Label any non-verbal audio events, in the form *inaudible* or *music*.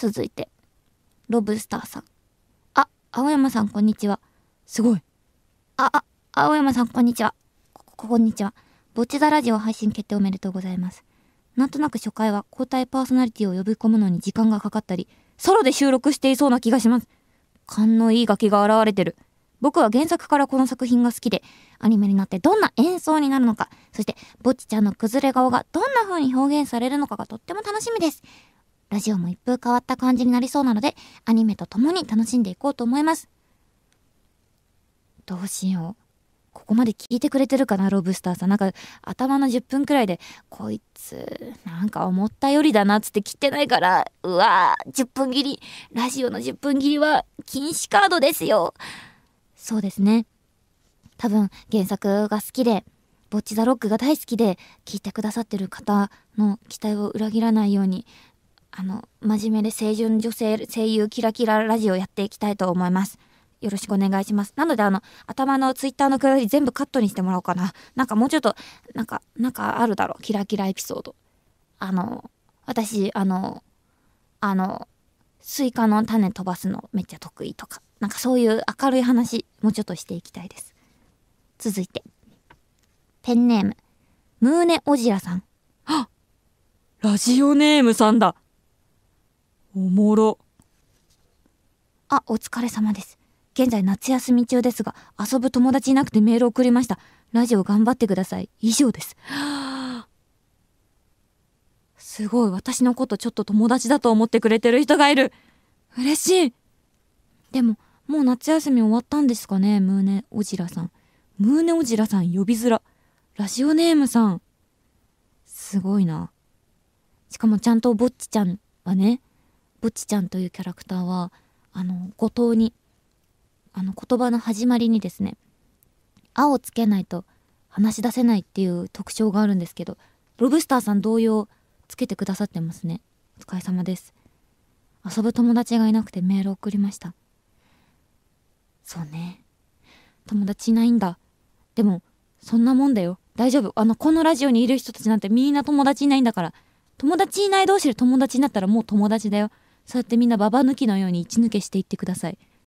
続いて、ロブスターさん。あ、青山さんこんにちは。すごい。あ、あ、青山さんこんにちは。こ、ここんにちは。ぼっちザラジオ配信決定おめでとうございます。なんとなく初回は交代パーソナリティを呼び込むのに時間がかかったり、ソロで収録していそうな気がします。勘のいい楽器が現れてる。僕は原作からこの作品が好きで、アニメになってどんな演奏になるのか、そして、ぼっちちゃんの崩れ顔がどんな風に表現されるのかがとっても楽しみです。ラジオも一風変わった感じになりそうなので、アニメと共に楽しんでいこうと思います。どうしよう。ここまで聞いてくれてるかな、ロブスターさん。なんか、頭の10分くらいで、こいつ、なんか思ったよりだな、つって切ってないから、うわぁ、10分切り、ラジオの10分切りは禁止カードですよ。そうですね。多分、原作が好きで、ぼっち・ザ・ロックが大好きで、聞いてくださってる方の期待を裏切らないように、あの、真面目で清純女性声優キラキララジオやっていきたいと思います。よろしくお願いします。なので、あの、頭のツイッターのくだり全部カットにしてもらおうかな。なんかもうちょっと、なんか、なんかあるだろう。キラキラエピソード。あの、私、あの、あの、スイカの種飛ばすのめっちゃ得意とか。なんかそういう明るい話、もうちょっとしていきたいです。続いて。ペンネーム、ムーネオジラさん。ラジオネームさんだ。おもろあお疲れ様です現在夏休み中ですが遊ぶ友達いなくてメール送りましたラジオ頑張ってください以上です *gasps* すごい私のことちょっと友達だと思ってくれてる人がいる嬉しいでももう夏休み終わったんですかねムーネオジラさんムーネオジラさん呼びづらラジオネームさんすごいなしかもちゃんとぼっちちゃんはねぶちちゃんというキャラクターはあの後藤にあの言葉の始まりにですね「あ」をつけないと話し出せないっていう特徴があるんですけどロブスターさん同様つけてくださってますねお疲れ様です遊ぶ友達がいなくてメール送りましたそうね友達いないんだでもそんなもんだよ大丈夫あのこのラジオにいる人たちなんてみんな友達いないんだから友達いない同士で友達になったらもう友達だよそうやってみんなババ抜きのように位置抜けしていってください。